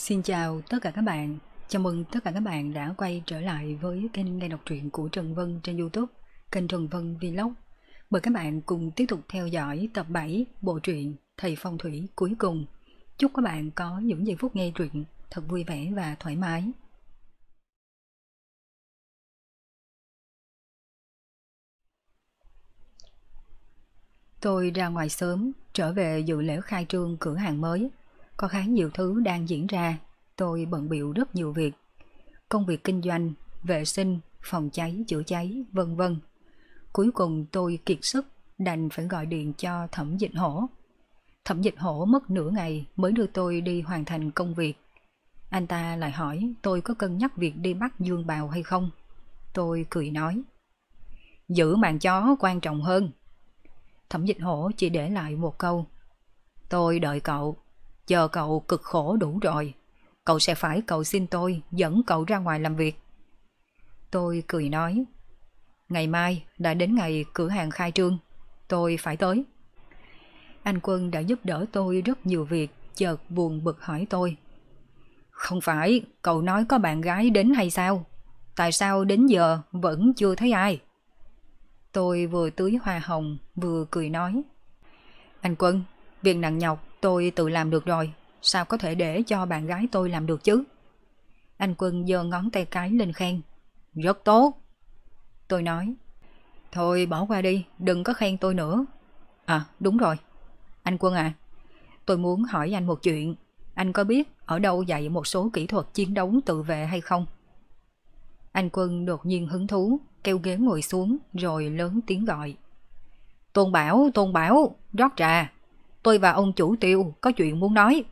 Xin chào tất cả các bạn. Chào mừng tất cả các bạn đã quay trở lại với kênh nghe đọc truyện của Trần Vân trên YouTube, kênh Trần Vân Vlog. Mời các bạn cùng tiếp tục theo dõi tập 7 bộ truyện Thầy Phong Thủy cuối cùng. Chúc các bạn có những giây phút nghe truyện thật vui vẻ và thoải mái. Tôi ra ngoài sớm, trở về dự lễ khai trương cửa hàng mới – có khá nhiều thứ đang diễn ra, tôi bận biểu rất nhiều việc. Công việc kinh doanh, vệ sinh, phòng cháy, chữa cháy, vân vân. Cuối cùng tôi kiệt sức, đành phải gọi điện cho Thẩm Dịch Hổ. Thẩm Dịch Hổ mất nửa ngày mới đưa tôi đi hoàn thành công việc. Anh ta lại hỏi tôi có cân nhắc việc đi bắt Dương Bào hay không. Tôi cười nói. Giữ mạng chó quan trọng hơn. Thẩm Dịch Hổ chỉ để lại một câu. Tôi đợi cậu. Giờ cậu cực khổ đủ rồi. Cậu sẽ phải cầu xin tôi dẫn cậu ra ngoài làm việc. Tôi cười nói. Ngày mai đã đến ngày cửa hàng khai trương. Tôi phải tới. Anh Quân đã giúp đỡ tôi rất nhiều việc, chợt buồn bực hỏi tôi. Không phải, cậu nói có bạn gái đến hay sao? Tại sao đến giờ vẫn chưa thấy ai? Tôi vừa tưới hoa hồng, vừa cười nói. Anh Quân, việc nặng nhọc Tôi tự làm được rồi, sao có thể để cho bạn gái tôi làm được chứ? Anh Quân giơ ngón tay cái lên khen. Rất tốt. Tôi nói. Thôi bỏ qua đi, đừng có khen tôi nữa. À, đúng rồi. Anh Quân à, tôi muốn hỏi anh một chuyện. Anh có biết ở đâu dạy một số kỹ thuật chiến đấu tự vệ hay không? Anh Quân đột nhiên hứng thú, kêu ghế ngồi xuống rồi lớn tiếng gọi. Tôn Bảo, Tôn Bảo, rót trà tôi và ông chủ tiêu có chuyện muốn nói.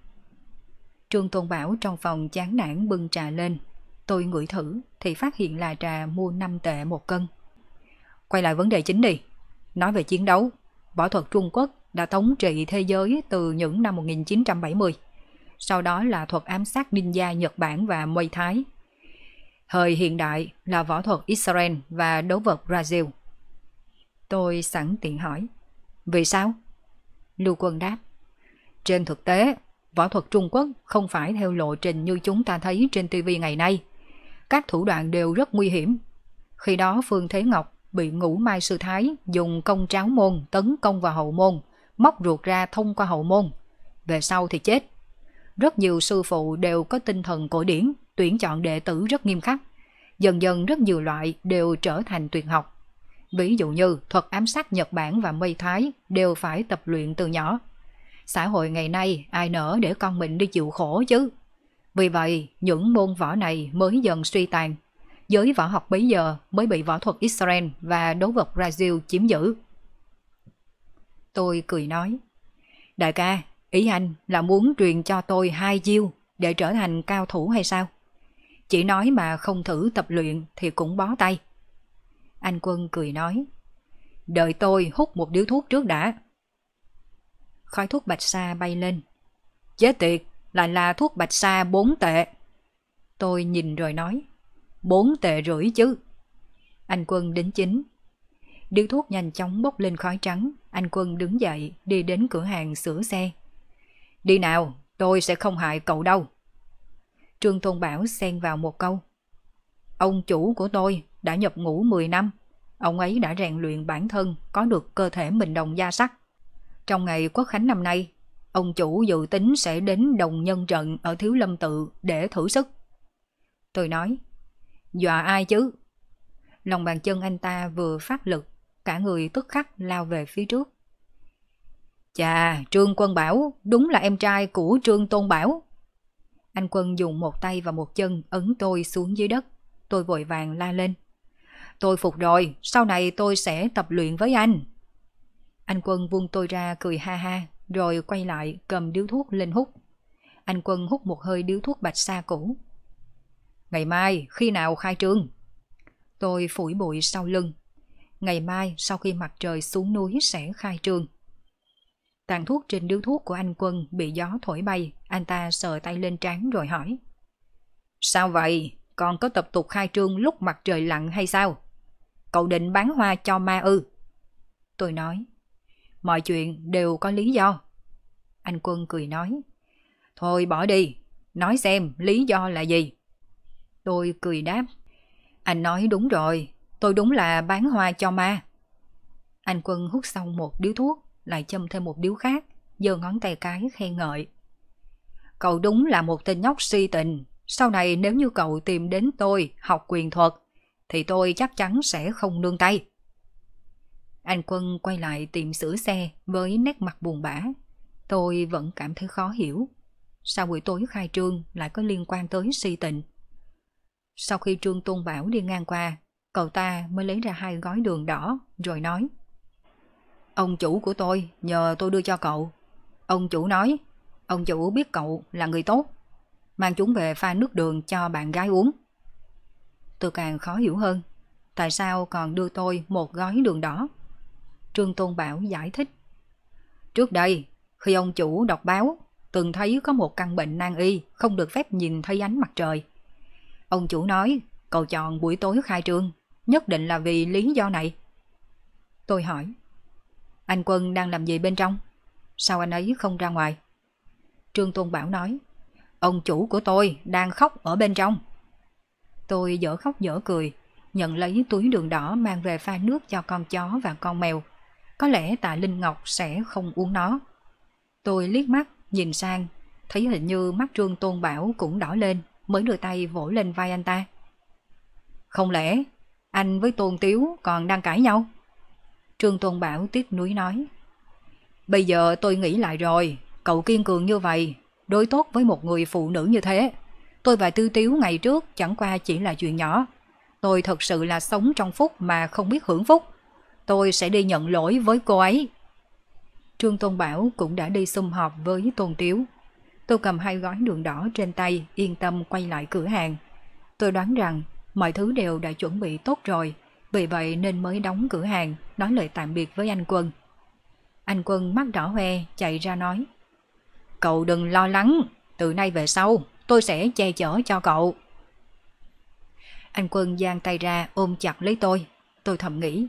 Trương Tôn Bảo trong phòng chán nản bưng trà lên. Tôi ngửi thử thì phát hiện là trà mua 5 tệ một cân. Quay lại vấn đề chính đi. Nói về chiến đấu, võ thuật Trung Quốc đã thống trị thế giới từ những năm 1970. Sau đó là thuật ám sát ninja Nhật Bản và Muay Thái. Thời hiện đại là võ thuật Israel và đấu vật Brazil. Tôi sẵn tiện hỏi. Vì sao? Lưu Quân đáp. Trên thực tế, võ thuật Trung Quốc không phải theo lộ trình như chúng ta thấy trên TV ngày nay. Các thủ đoạn đều rất nguy hiểm. Khi đó Phương Thế Ngọc bị ngũ mai sư thái dùng công tráo môn tấn công vào hậu môn, móc ruột ra thông qua hậu môn. Về sau thì chết. Rất nhiều sư phụ đều có tinh thần cổ điển, tuyển chọn đệ tử rất nghiêm khắc. Dần dần rất nhiều loại đều trở thành tuyệt học. Ví dụ như thuật ám sát Nhật Bản và Mây Thái đều phải tập luyện từ nhỏ. Xã hội ngày nay ai nỡ để con mình đi chịu khổ chứ. Vì vậy, những môn võ này mới dần suy tàn. Giới võ học bấy giờ mới bị võ thuật Israel và đấu vật Brazil chiếm giữ. Tôi cười nói, Đại ca, ý anh là muốn truyền cho tôi hai chiêu để trở thành cao thủ hay sao? Chỉ nói mà không thử tập luyện thì cũng bó tay. Anh Quân cười nói. Đợi tôi hút một điếu thuốc trước đã. Khói thuốc bạch sa bay lên. chết tiệt, lại là thuốc bạch sa bốn tệ. Tôi nhìn rồi nói. bốn tệ rưỡi chứ. Anh Quân đến chính. Điếu thuốc nhanh chóng bốc lên khói trắng. Anh Quân đứng dậy đi đến cửa hàng sửa xe. Đi nào, tôi sẽ không hại cậu đâu. Trương thôn Bảo xen vào một câu. Ông chủ của tôi đã nhập ngũ 10 năm, ông ấy đã rèn luyện bản thân có được cơ thể mình đồng da sắt. Trong ngày Quốc Khánh năm nay, ông chủ dự tính sẽ đến đồng nhân trận ở Thiếu Lâm Tự để thử sức. Tôi nói, dọa ai chứ? Lòng bàn chân anh ta vừa phát lực, cả người tức khắc lao về phía trước. Chà, Trương Quân Bảo, đúng là em trai của Trương Tôn Bảo. Anh Quân dùng một tay và một chân ấn tôi xuống dưới đất. Tôi vội vàng la lên tôi phục rồi, sau này tôi sẽ tập luyện với anh. Anh Quân vung tôi ra cười ha ha, rồi quay lại cầm điếu thuốc lên hút. Anh Quân hút một hơi điếu thuốc bạch sa cũ. Ngày mai, khi nào khai trương? Tôi phủi bụi sau lưng. Ngày mai, sau khi mặt trời xuống núi sẽ khai trương. Tàn thuốc trên điếu thuốc của anh Quân bị gió thổi bay, anh ta sờ tay lên trán rồi hỏi. Sao vậy? Còn có tập tục khai trương lúc mặt trời lặn hay sao? cậu định bán hoa cho ma ư? Tôi nói, mọi chuyện đều có lý do. Anh Quân cười nói, thôi bỏ đi, nói xem lý do là gì. Tôi cười đáp, anh nói đúng rồi, tôi đúng là bán hoa cho ma. Anh Quân hút xong một điếu thuốc, lại châm thêm một điếu khác, giơ ngón tay cái khen ngợi. Cậu đúng là một tên nhóc si tình, sau này nếu như cậu tìm đến tôi học quyền thuật thì tôi chắc chắn sẽ không nương tay. Anh Quân quay lại tìm sửa xe với nét mặt buồn bã. Tôi vẫn cảm thấy khó hiểu. Sao buổi tối khai trương lại có liên quan tới si tình? Sau khi Trương Tôn Bảo đi ngang qua, cậu ta mới lấy ra hai gói đường đỏ rồi nói. Ông chủ của tôi nhờ tôi đưa cho cậu. Ông chủ nói, ông chủ biết cậu là người tốt. Mang chúng về pha nước đường cho bạn gái uống tôi càng khó hiểu hơn. Tại sao còn đưa tôi một gói đường đỏ? Trương Tôn Bảo giải thích. Trước đây, khi ông chủ đọc báo, từng thấy có một căn bệnh nan y không được phép nhìn thấy ánh mặt trời. Ông chủ nói cậu chọn buổi tối khai trương, nhất định là vì lý do này. Tôi hỏi, anh Quân đang làm gì bên trong? Sao anh ấy không ra ngoài? Trương Tôn Bảo nói, ông chủ của tôi đang khóc ở bên trong. Tôi dở khóc dở cười, nhận lấy túi đường đỏ mang về pha nước cho con chó và con mèo. Có lẽ tạ Linh Ngọc sẽ không uống nó. Tôi liếc mắt, nhìn sang, thấy hình như mắt Trương Tôn Bảo cũng đỏ lên, mới đưa tay vỗ lên vai anh ta. Không lẽ anh với Tôn Tiếu còn đang cãi nhau? Trương Tôn Bảo tiếc núi nói. Bây giờ tôi nghĩ lại rồi, cậu kiên cường như vậy, đối tốt với một người phụ nữ như thế, Tôi và Tư Tiếu ngày trước chẳng qua chỉ là chuyện nhỏ. Tôi thật sự là sống trong phúc mà không biết hưởng phúc. Tôi sẽ đi nhận lỗi với cô ấy. Trương Tôn Bảo cũng đã đi xung họp với Tôn Tiếu. Tôi cầm hai gói đường đỏ trên tay, yên tâm quay lại cửa hàng. Tôi đoán rằng mọi thứ đều đã chuẩn bị tốt rồi, vì vậy nên mới đóng cửa hàng, nói lời tạm biệt với anh Quân. Anh Quân mắt đỏ hoe chạy ra nói Cậu đừng lo lắng, từ nay về sau tôi sẽ che chở cho cậu. Anh Quân giang tay ra ôm chặt lấy tôi. Tôi thầm nghĩ,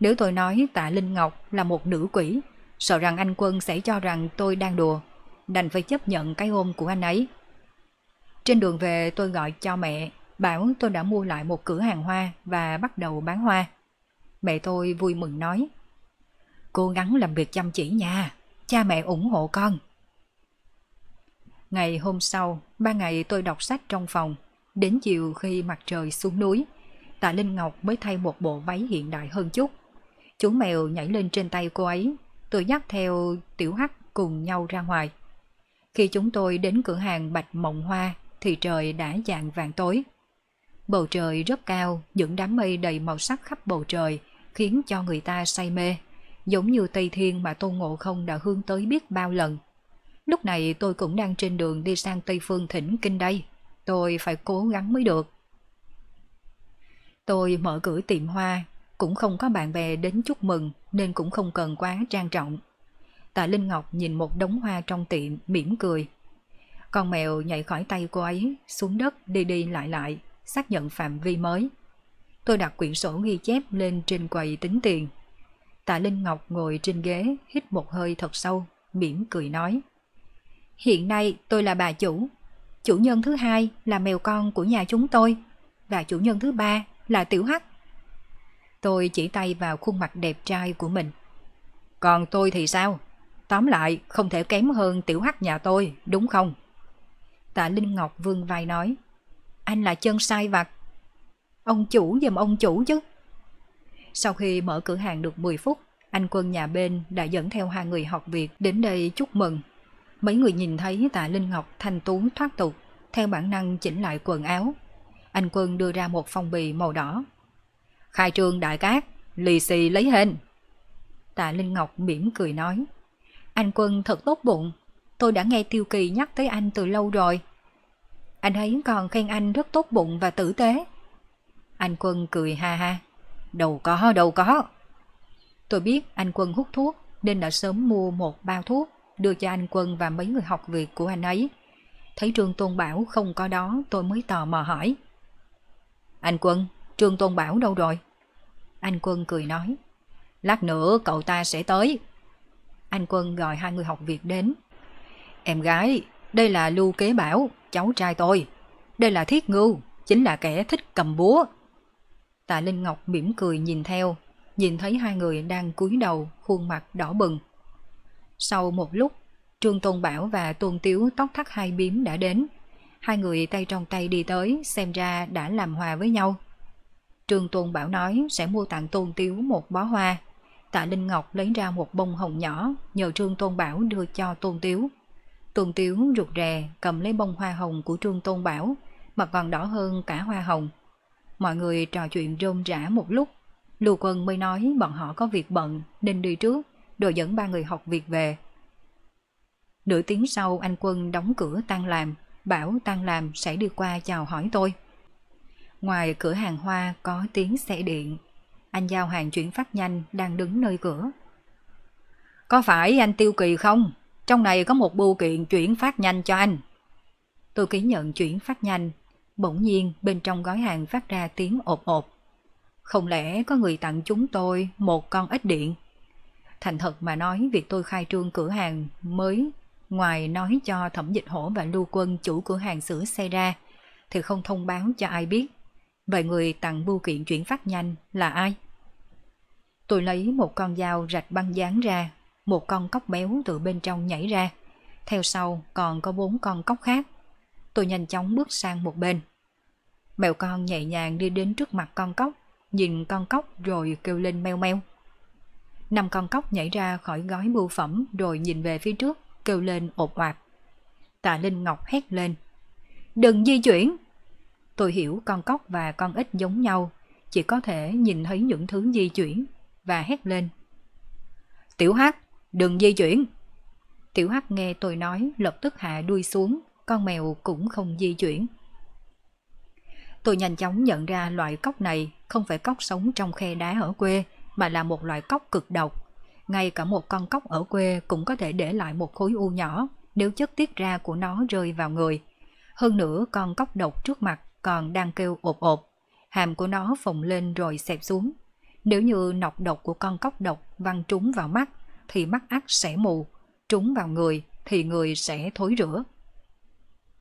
nếu tôi nói tạ Linh Ngọc là một nữ quỷ, sợ rằng anh Quân sẽ cho rằng tôi đang đùa, đành phải chấp nhận cái ôm của anh ấy. Trên đường về tôi gọi cho mẹ, bảo tôi đã mua lại một cửa hàng hoa và bắt đầu bán hoa. Mẹ tôi vui mừng nói, cố gắng làm việc chăm chỉ nha, cha mẹ ủng hộ con. Ngày hôm sau, ba ngày tôi đọc sách trong phòng, đến chiều khi mặt trời xuống núi, Tạ Linh Ngọc mới thay một bộ váy hiện đại hơn chút. Chú mèo nhảy lên trên tay cô ấy, tôi dắt theo Tiểu Hắc cùng nhau ra ngoài. Khi chúng tôi đến cửa hàng Bạch Mộng Hoa thì trời đã dạng vàng tối. Bầu trời rất cao, những đám mây đầy màu sắc khắp bầu trời khiến cho người ta say mê, giống như Tây Thiên mà Tôn Ngộ Không đã hướng tới biết bao lần. Lúc này tôi cũng đang trên đường đi sang Tây Phương Thỉnh Kinh đây. Tôi phải cố gắng mới được. Tôi mở cửa tiệm hoa, cũng không có bạn bè đến chúc mừng nên cũng không cần quá trang trọng. Tạ Linh Ngọc nhìn một đống hoa trong tiệm mỉm cười. Con mèo nhảy khỏi tay cô ấy, xuống đất đi đi lại lại, xác nhận phạm vi mới. Tôi đặt quyển sổ ghi chép lên trên quầy tính tiền. Tạ Linh Ngọc ngồi trên ghế, hít một hơi thật sâu, mỉm cười nói. Hiện nay tôi là bà chủ. Chủ nhân thứ hai là mèo con của nhà chúng tôi. Và chủ nhân thứ ba là Tiểu Hắc. Tôi chỉ tay vào khuôn mặt đẹp trai của mình. Còn tôi thì sao? Tóm lại, không thể kém hơn Tiểu Hắc nhà tôi, đúng không? Tạ Linh Ngọc vương vai nói. Anh là chân sai vặt. Ông chủ giùm ông chủ chứ. Sau khi mở cửa hàng được 10 phút, anh quân nhà bên đã dẫn theo hai người học việc đến đây chúc mừng Mấy người nhìn thấy tạ Linh Ngọc thanh tú thoát tục, theo bản năng chỉnh lại quần áo. Anh Quân đưa ra một phong bì màu đỏ. Khai trương đại cát, lì xì lấy hình. Tạ Linh Ngọc mỉm cười nói. Anh Quân thật tốt bụng, tôi đã nghe Tiêu Kỳ nhắc tới anh từ lâu rồi. Anh ấy còn khen anh rất tốt bụng và tử tế. Anh Quân cười ha ha. Đâu có, đâu có. Tôi biết anh Quân hút thuốc nên đã sớm mua một bao thuốc đưa cho anh Quân và mấy người học việc của anh ấy. Thấy Trương Tôn Bảo không có đó tôi mới tò mò hỏi. Anh Quân, Trương Tôn Bảo đâu rồi? Anh Quân cười nói. Lát nữa cậu ta sẽ tới. Anh Quân gọi hai người học việc đến. Em gái, đây là Lưu Kế Bảo, cháu trai tôi. Đây là Thiết Ngưu, chính là kẻ thích cầm búa. Tạ Linh Ngọc mỉm cười nhìn theo, nhìn thấy hai người đang cúi đầu, khuôn mặt đỏ bừng. Sau một lúc, Trương Tôn Bảo và Tôn Tiếu tóc thắt hai biếm đã đến. Hai người tay trong tay đi tới, xem ra đã làm hòa với nhau. Trương Tôn Bảo nói sẽ mua tặng Tôn Tiếu một bó hoa. Tạ Linh Ngọc lấy ra một bông hồng nhỏ, nhờ Trương Tôn Bảo đưa cho Tôn Tiếu. Tôn Tiếu rụt rè cầm lấy bông hoa hồng của Trương Tôn Bảo, mà còn đỏ hơn cả hoa hồng. Mọi người trò chuyện rôm rã một lúc, Lưu Quân mới nói bọn họ có việc bận nên đi trước rồi dẫn ba người học việc về. Nửa tiếng sau anh Quân đóng cửa tan làm, bảo tan làm sẽ đi qua chào hỏi tôi. Ngoài cửa hàng hoa có tiếng xe điện, anh giao hàng chuyển phát nhanh đang đứng nơi cửa. Có phải anh Tiêu Kỳ không? Trong này có một bưu kiện chuyển phát nhanh cho anh. Tôi ký nhận chuyển phát nhanh, bỗng nhiên bên trong gói hàng phát ra tiếng ộp ộp Không lẽ có người tặng chúng tôi một con ếch điện? thành thật mà nói việc tôi khai trương cửa hàng mới ngoài nói cho thẩm dịch hổ và lưu quân chủ cửa hàng sửa xe ra thì không thông báo cho ai biết vậy người tặng bưu kiện chuyển phát nhanh là ai tôi lấy một con dao rạch băng dán ra một con cóc béo từ bên trong nhảy ra theo sau còn có bốn con cóc khác tôi nhanh chóng bước sang một bên mèo con nhẹ nhàng đi đến trước mặt con cóc nhìn con cóc rồi kêu lên meo meo năm con cóc nhảy ra khỏi gói bưu phẩm rồi nhìn về phía trước, kêu lên ột oạp. Tạ Linh Ngọc hét lên. Đừng di chuyển! Tôi hiểu con cóc và con ếch giống nhau, chỉ có thể nhìn thấy những thứ di chuyển, và hét lên. Tiểu Hắc, đừng di chuyển! Tiểu Hắc nghe tôi nói lập tức hạ đuôi xuống, con mèo cũng không di chuyển. Tôi nhanh chóng nhận ra loại cóc này không phải cóc sống trong khe đá ở quê, mà là một loại cóc cực độc. Ngay cả một con cóc ở quê cũng có thể để lại một khối u nhỏ nếu chất tiết ra của nó rơi vào người. Hơn nữa con cóc độc trước mặt còn đang kêu ộp ộp, hàm của nó phồng lên rồi xẹp xuống. Nếu như nọc độc của con cóc độc văng trúng vào mắt thì mắt ác sẽ mù, trúng vào người thì người sẽ thối rửa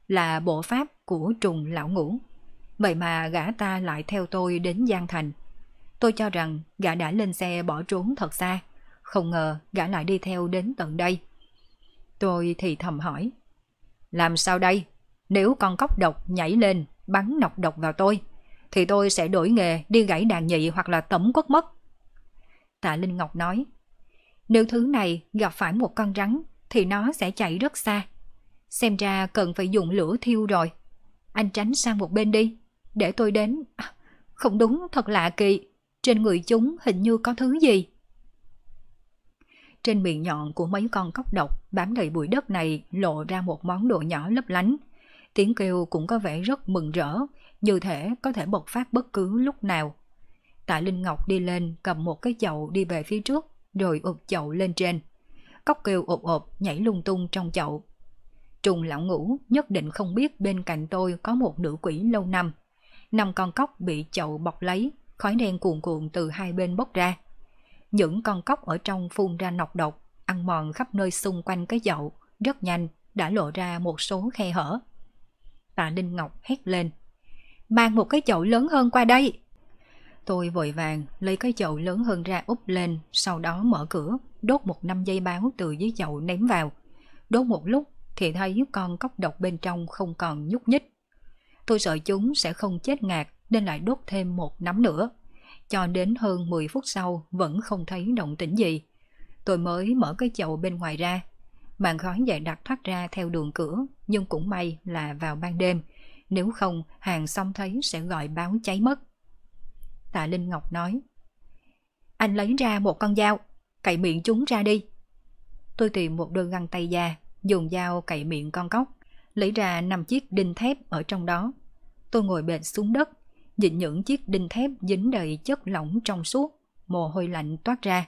Là bộ pháp của trùng lão ngũ. Vậy mà gã ta lại theo tôi đến Giang Thành – Tôi cho rằng gã đã lên xe bỏ trốn thật xa, không ngờ gã lại đi theo đến tận đây. Tôi thì thầm hỏi, làm sao đây? Nếu con cóc độc nhảy lên, bắn nọc độc vào tôi, thì tôi sẽ đổi nghề đi gãy đàn nhị hoặc là tẩm quất mất. Tạ Linh Ngọc nói, nếu thứ này gặp phải một con rắn thì nó sẽ chạy rất xa. Xem ra cần phải dùng lửa thiêu rồi. Anh tránh sang một bên đi, để tôi đến. À, không đúng, thật lạ kỳ trên người chúng hình như có thứ gì. Trên miệng nhọn của mấy con cóc độc bám đầy bụi đất này lộ ra một món đồ nhỏ lấp lánh. Tiếng kêu cũng có vẻ rất mừng rỡ, như thể có thể bộc phát bất cứ lúc nào. Tạ Linh Ngọc đi lên cầm một cái chậu đi về phía trước, rồi ụp chậu lên trên. Cóc kêu ộp ộp nhảy lung tung trong chậu. Trùng lão ngủ nhất định không biết bên cạnh tôi có một nữ quỷ lâu năm. Năm con cóc bị chậu bọc lấy, khói đen cuồn cuộn từ hai bên bốc ra. Những con cóc ở trong phun ra nọc độc, ăn mòn khắp nơi xung quanh cái dậu, rất nhanh đã lộ ra một số khe hở. Tạ Linh Ngọc hét lên. Mang một cái chậu lớn hơn qua đây. Tôi vội vàng lấy cái chậu lớn hơn ra úp lên, sau đó mở cửa, đốt một năm dây báo từ dưới chậu ném vào. Đốt một lúc thì thấy con cóc độc bên trong không còn nhúc nhích. Tôi sợ chúng sẽ không chết ngạt nên lại đốt thêm một nắm nữa. Cho đến hơn 10 phút sau vẫn không thấy động tĩnh gì. Tôi mới mở cái chậu bên ngoài ra. Màn khói dày đặc thoát ra theo đường cửa, nhưng cũng may là vào ban đêm. Nếu không, hàng xong thấy sẽ gọi báo cháy mất. Tạ Linh Ngọc nói, Anh lấy ra một con dao, cậy miệng chúng ra đi. Tôi tìm một đôi găng tay da, dùng dao cậy miệng con cóc, lấy ra năm chiếc đinh thép ở trong đó. Tôi ngồi bệt xuống đất, nhìn những chiếc đinh thép dính đầy chất lỏng trong suốt, mồ hôi lạnh toát ra.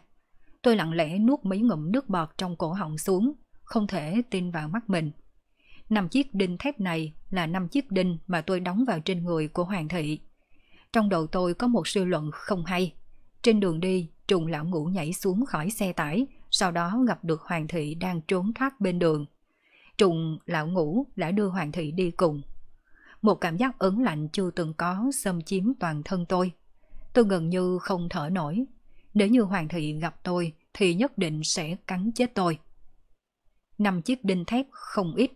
Tôi lặng lẽ nuốt mấy ngụm nước bọt trong cổ họng xuống, không thể tin vào mắt mình. Năm chiếc đinh thép này là năm chiếc đinh mà tôi đóng vào trên người của Hoàng thị. Trong đầu tôi có một suy luận không hay. Trên đường đi, trùng lão ngũ nhảy xuống khỏi xe tải, sau đó gặp được Hoàng thị đang trốn thoát bên đường. Trùng lão ngũ đã đưa Hoàng thị đi cùng một cảm giác ớn lạnh chưa từng có xâm chiếm toàn thân tôi. Tôi gần như không thở nổi. Nếu như Hoàng thị gặp tôi thì nhất định sẽ cắn chết tôi. Năm chiếc đinh thép không ít,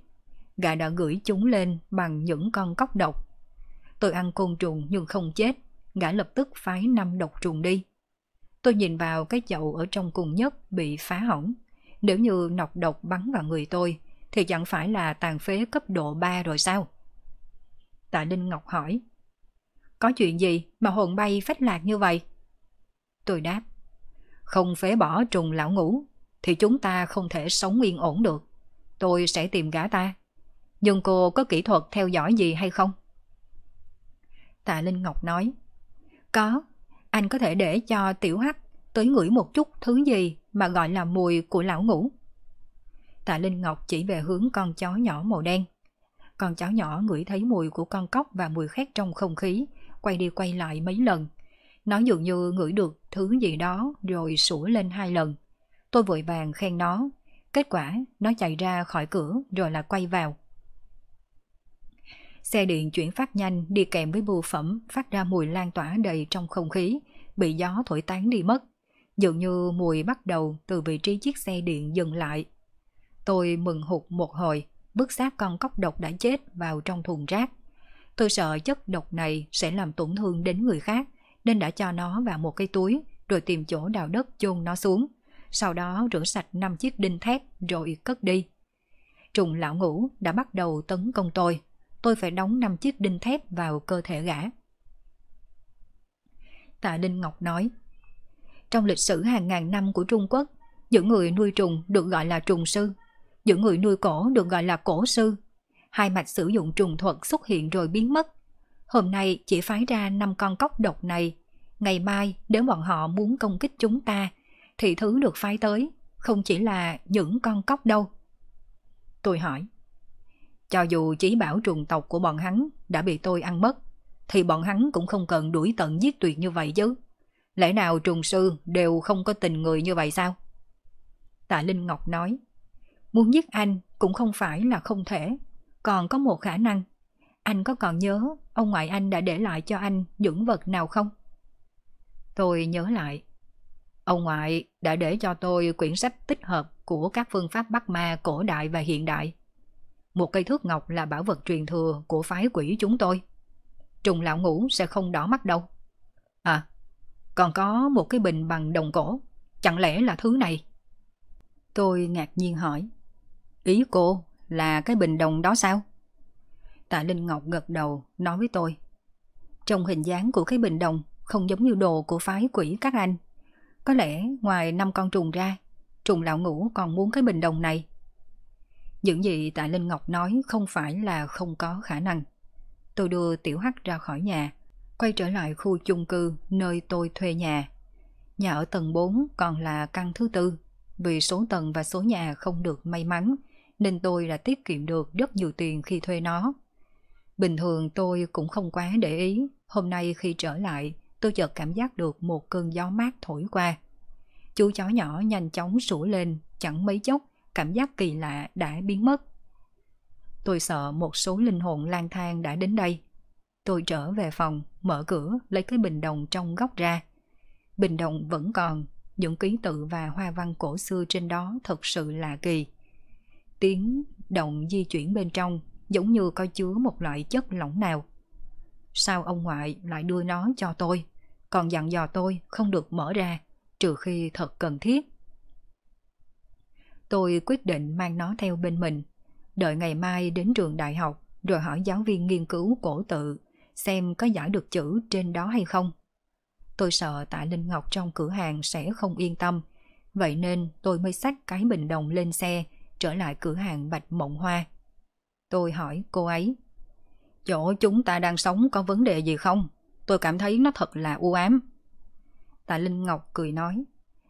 gã đã gửi chúng lên bằng những con cóc độc. Tôi ăn côn trùng nhưng không chết, gã lập tức phái năm độc trùng đi. Tôi nhìn vào cái chậu ở trong cùng nhất bị phá hỏng. Nếu như nọc độc bắn vào người tôi thì chẳng phải là tàn phế cấp độ 3 rồi sao? Tạ Linh Ngọc hỏi. Có chuyện gì mà hồn bay phách lạc như vậy? Tôi đáp. Không phế bỏ trùng lão ngủ, thì chúng ta không thể sống yên ổn được. Tôi sẽ tìm gã ta. Nhưng cô có kỹ thuật theo dõi gì hay không? Tạ Linh Ngọc nói. Có, anh có thể để cho tiểu hắc tới ngửi một chút thứ gì mà gọi là mùi của lão ngủ. Tạ Linh Ngọc chỉ về hướng con chó nhỏ màu đen con chó nhỏ ngửi thấy mùi của con cóc và mùi khét trong không khí, quay đi quay lại mấy lần. Nó dường như ngửi được thứ gì đó rồi sủa lên hai lần. Tôi vội vàng khen nó. Kết quả, nó chạy ra khỏi cửa rồi là quay vào. Xe điện chuyển phát nhanh đi kèm với bưu phẩm phát ra mùi lan tỏa đầy trong không khí, bị gió thổi tán đi mất. Dường như mùi bắt đầu từ vị trí chiếc xe điện dừng lại. Tôi mừng hụt một hồi, vứt xác con cóc độc đã chết vào trong thùng rác. Tôi sợ chất độc này sẽ làm tổn thương đến người khác, nên đã cho nó vào một cái túi, rồi tìm chỗ đào đất chôn nó xuống. Sau đó rửa sạch năm chiếc đinh thép rồi cất đi. Trùng lão ngủ đã bắt đầu tấn công tôi. Tôi phải đóng năm chiếc đinh thép vào cơ thể gã. Tạ Linh Ngọc nói, trong lịch sử hàng ngàn năm của Trung Quốc, những người nuôi trùng được gọi là trùng sư những người nuôi cổ được gọi là cổ sư. Hai mạch sử dụng trùng thuật xuất hiện rồi biến mất. Hôm nay chỉ phái ra năm con cóc độc này. Ngày mai nếu bọn họ muốn công kích chúng ta, thì thứ được phái tới không chỉ là những con cóc đâu. Tôi hỏi, cho dù chỉ bảo trùng tộc của bọn hắn đã bị tôi ăn mất, thì bọn hắn cũng không cần đuổi tận giết tuyệt như vậy chứ. Lẽ nào trùng sư đều không có tình người như vậy sao? Tạ Linh Ngọc nói, Muốn giết anh cũng không phải là không thể, còn có một khả năng. Anh có còn nhớ ông ngoại anh đã để lại cho anh những vật nào không? Tôi nhớ lại. Ông ngoại đã để cho tôi quyển sách tích hợp của các phương pháp bắt ma cổ đại và hiện đại. Một cây thước ngọc là bảo vật truyền thừa của phái quỷ chúng tôi. Trùng lão ngủ sẽ không đỏ mắt đâu. À, còn có một cái bình bằng đồng cổ. Chẳng lẽ là thứ này? Tôi ngạc nhiên hỏi. Ý cô là cái bình đồng đó sao? Tạ Linh Ngọc gật đầu, nói với tôi. Trong hình dáng của cái bình đồng không giống như đồ của phái quỷ các anh. Có lẽ ngoài năm con trùng ra, trùng lão ngũ còn muốn cái bình đồng này. Những gì Tạ Linh Ngọc nói không phải là không có khả năng. Tôi đưa Tiểu Hắc ra khỏi nhà, quay trở lại khu chung cư nơi tôi thuê nhà. Nhà ở tầng 4 còn là căn thứ tư, vì số tầng và số nhà không được may mắn, nên tôi đã tiết kiệm được rất nhiều tiền khi thuê nó. Bình thường tôi cũng không quá để ý, hôm nay khi trở lại, tôi chợt cảm giác được một cơn gió mát thổi qua. Chú chó nhỏ nhanh chóng sủa lên, chẳng mấy chốc, cảm giác kỳ lạ đã biến mất. Tôi sợ một số linh hồn lang thang đã đến đây. Tôi trở về phòng, mở cửa, lấy cái bình đồng trong góc ra. Bình đồng vẫn còn, những ký tự và hoa văn cổ xưa trên đó thật sự là kỳ. Tiếng động di chuyển bên trong giống như có chứa một loại chất lỏng nào. Sao ông ngoại lại đưa nó cho tôi, còn dặn dò tôi không được mở ra, trừ khi thật cần thiết. Tôi quyết định mang nó theo bên mình, đợi ngày mai đến trường đại học rồi hỏi giáo viên nghiên cứu cổ tự xem có giải được chữ trên đó hay không. Tôi sợ tại Linh Ngọc trong cửa hàng sẽ không yên tâm, vậy nên tôi mới xách cái bình đồng lên xe trở lại cửa hàng Bạch Mộng Hoa. Tôi hỏi cô ấy, chỗ chúng ta đang sống có vấn đề gì không? Tôi cảm thấy nó thật là u ám. Tạ Linh Ngọc cười nói,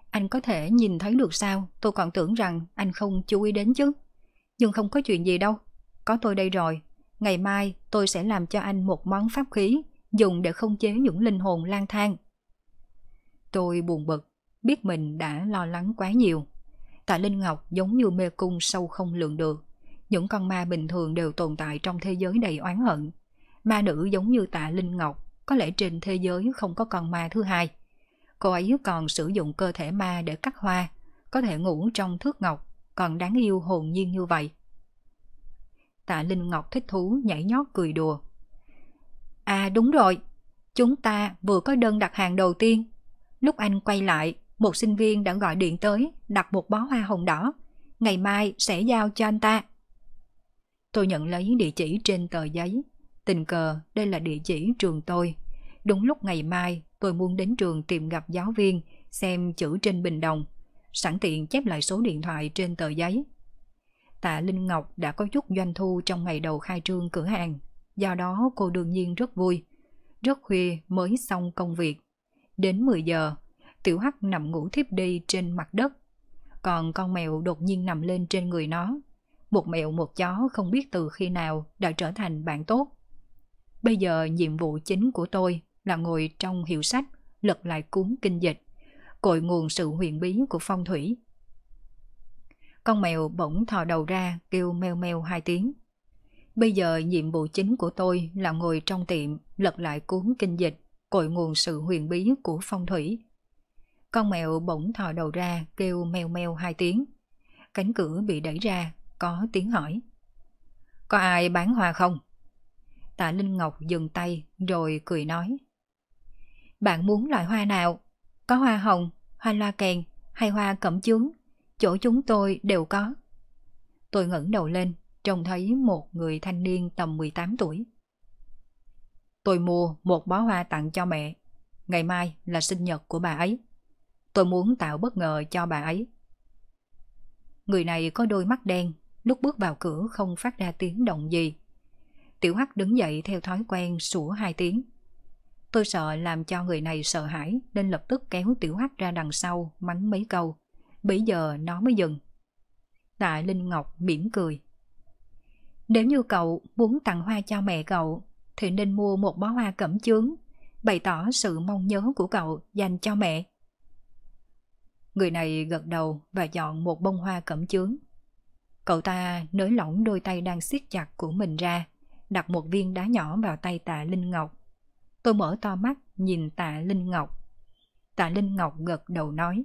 anh có thể nhìn thấy được sao, tôi còn tưởng rằng anh không chú ý đến chứ. Nhưng không có chuyện gì đâu, có tôi đây rồi, ngày mai tôi sẽ làm cho anh một món pháp khí dùng để không chế những linh hồn lang thang. Tôi buồn bực, biết mình đã lo lắng quá nhiều. Tạ Linh Ngọc giống như mê cung sâu không lường được. Những con ma bình thường đều tồn tại trong thế giới đầy oán hận. Ma nữ giống như Tạ Linh Ngọc, có lẽ trên thế giới không có con ma thứ hai. Cô ấy còn sử dụng cơ thể ma để cắt hoa, có thể ngủ trong thước ngọc, còn đáng yêu hồn nhiên như vậy. Tạ Linh Ngọc thích thú nhảy nhót cười đùa. À đúng rồi, chúng ta vừa có đơn đặt hàng đầu tiên. Lúc anh quay lại, một sinh viên đã gọi điện tới đặt một bó hoa hồng đỏ, ngày mai sẽ giao cho anh ta. Tôi nhận lấy địa chỉ trên tờ giấy, tình cờ đây là địa chỉ trường tôi. Đúng lúc ngày mai tôi muốn đến trường tìm gặp giáo viên, xem chữ trên bình đồng, sẵn tiện chép lại số điện thoại trên tờ giấy. Tạ Linh Ngọc đã có chút doanh thu trong ngày đầu khai trương cửa hàng, do đó cô đương nhiên rất vui. Rất khuya mới xong công việc. Đến 10 giờ, tiểu hắc nằm ngủ thiếp đi trên mặt đất. Còn con mèo đột nhiên nằm lên trên người nó. Một mèo một chó không biết từ khi nào đã trở thành bạn tốt. Bây giờ nhiệm vụ chính của tôi là ngồi trong hiệu sách, lật lại cuốn kinh dịch, cội nguồn sự huyền bí của phong thủy. Con mèo bỗng thò đầu ra kêu meo meo hai tiếng. Bây giờ nhiệm vụ chính của tôi là ngồi trong tiệm lật lại cuốn kinh dịch, cội nguồn sự huyền bí của phong thủy con mèo bỗng thò đầu ra kêu meo meo hai tiếng. Cánh cửa bị đẩy ra, có tiếng hỏi. Có ai bán hoa không? Tạ Linh Ngọc dừng tay rồi cười nói. Bạn muốn loại hoa nào? Có hoa hồng, hoa loa kèn hay hoa cẩm chướng? Chỗ chúng tôi đều có. Tôi ngẩng đầu lên, trông thấy một người thanh niên tầm 18 tuổi. Tôi mua một bó hoa tặng cho mẹ. Ngày mai là sinh nhật của bà ấy. Tôi muốn tạo bất ngờ cho bà ấy. Người này có đôi mắt đen, lúc bước vào cửa không phát ra tiếng động gì. Tiểu Hắc đứng dậy theo thói quen sủa hai tiếng. Tôi sợ làm cho người này sợ hãi nên lập tức kéo Tiểu Hắc ra đằng sau mắng mấy câu. Bây giờ nó mới dừng. Tạ Linh Ngọc mỉm cười. Nếu như cậu muốn tặng hoa cho mẹ cậu thì nên mua một bó hoa cẩm chướng bày tỏ sự mong nhớ của cậu dành cho mẹ. Người này gật đầu và dọn một bông hoa cẩm chướng. Cậu ta nới lỏng đôi tay đang siết chặt của mình ra, đặt một viên đá nhỏ vào tay tạ Linh Ngọc. Tôi mở to mắt nhìn tạ Linh Ngọc. Tạ Linh Ngọc gật đầu nói.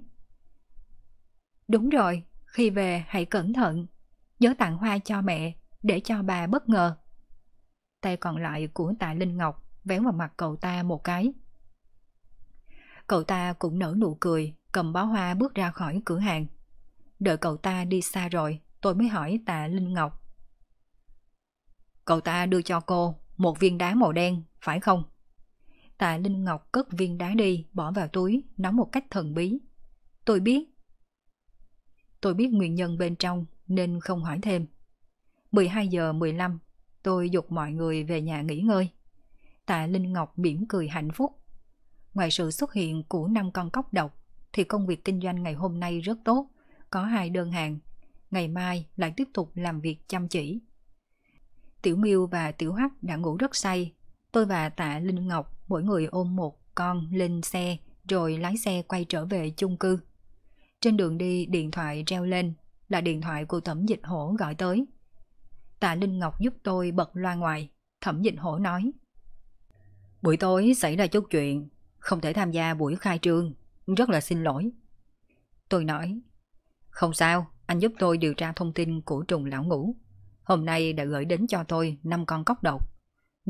Đúng rồi, khi về hãy cẩn thận. Nhớ tặng hoa cho mẹ, để cho bà bất ngờ. Tay còn lại của tạ Linh Ngọc véo vào mặt cậu ta một cái. Cậu ta cũng nở nụ cười cầm bó hoa bước ra khỏi cửa hàng. Đợi cậu ta đi xa rồi, tôi mới hỏi tạ Linh Ngọc. Cậu ta đưa cho cô một viên đá màu đen, phải không? Tạ Linh Ngọc cất viên đá đi, bỏ vào túi, nói một cách thần bí. Tôi biết. Tôi biết nguyên nhân bên trong, nên không hỏi thêm. 12 giờ 15, tôi dục mọi người về nhà nghỉ ngơi. Tạ Linh Ngọc mỉm cười hạnh phúc. Ngoài sự xuất hiện của năm con cóc độc, thì công việc kinh doanh ngày hôm nay rất tốt, có hai đơn hàng, ngày mai lại tiếp tục làm việc chăm chỉ. Tiểu Miêu và Tiểu Hắc đã ngủ rất say, tôi và Tạ Linh Ngọc mỗi người ôm một con lên xe rồi lái xe quay trở về chung cư. Trên đường đi điện thoại reo lên, là điện thoại của Thẩm Dịch Hổ gọi tới. Tạ Linh Ngọc giúp tôi bật loa ngoài, Thẩm Dịch Hổ nói. Buổi tối xảy ra chút chuyện, không thể tham gia buổi khai trương. Rất là xin lỗi. Tôi nói, không sao, anh giúp tôi điều tra thông tin của trùng lão ngũ Hôm nay đã gửi đến cho tôi 5 con cóc độc.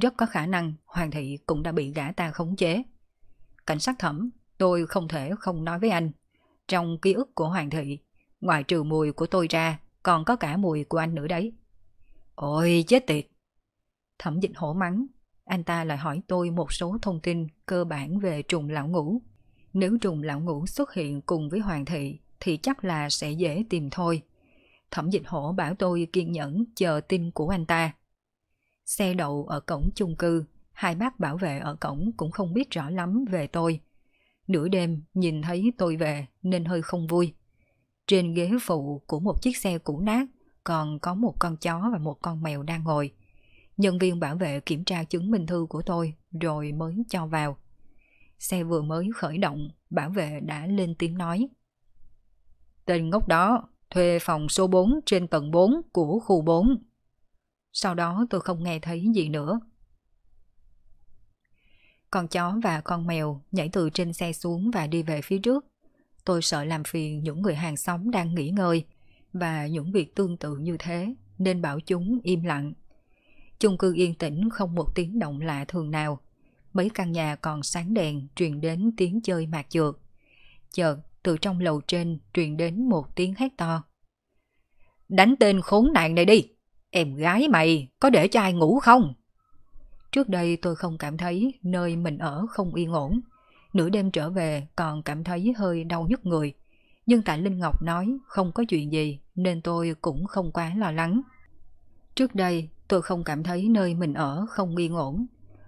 Rất có khả năng Hoàng thị cũng đã bị gã ta khống chế. Cảnh sát thẩm, tôi không thể không nói với anh. Trong ký ức của Hoàng thị, ngoài trừ mùi của tôi ra, còn có cả mùi của anh nữa đấy. Ôi chết tiệt! Thẩm dịch hổ mắng, anh ta lại hỏi tôi một số thông tin cơ bản về trùng lão ngũ nếu trùng lão ngũ xuất hiện cùng với hoàng thị thì chắc là sẽ dễ tìm thôi. Thẩm dịch hổ bảo tôi kiên nhẫn chờ tin của anh ta. Xe đậu ở cổng chung cư, hai bác bảo vệ ở cổng cũng không biết rõ lắm về tôi. Nửa đêm nhìn thấy tôi về nên hơi không vui. Trên ghế phụ của một chiếc xe cũ nát còn có một con chó và một con mèo đang ngồi. Nhân viên bảo vệ kiểm tra chứng minh thư của tôi rồi mới cho vào. Xe vừa mới khởi động, bảo vệ đã lên tiếng nói. Tên ngốc đó thuê phòng số 4 trên tầng 4 của khu 4. Sau đó tôi không nghe thấy gì nữa. Con chó và con mèo nhảy từ trên xe xuống và đi về phía trước. Tôi sợ làm phiền những người hàng xóm đang nghỉ ngơi và những việc tương tự như thế nên bảo chúng im lặng. Chung cư yên tĩnh không một tiếng động lạ thường nào mấy căn nhà còn sáng đèn truyền đến tiếng chơi mạc chược Chợt, từ trong lầu trên truyền đến một tiếng hét to. Đánh tên khốn nạn này đi! Em gái mày có để cho ai ngủ không? Trước đây tôi không cảm thấy nơi mình ở không yên ổn. Nửa đêm trở về còn cảm thấy hơi đau nhức người. Nhưng tại Linh Ngọc nói không có chuyện gì nên tôi cũng không quá lo lắng. Trước đây tôi không cảm thấy nơi mình ở không yên ổn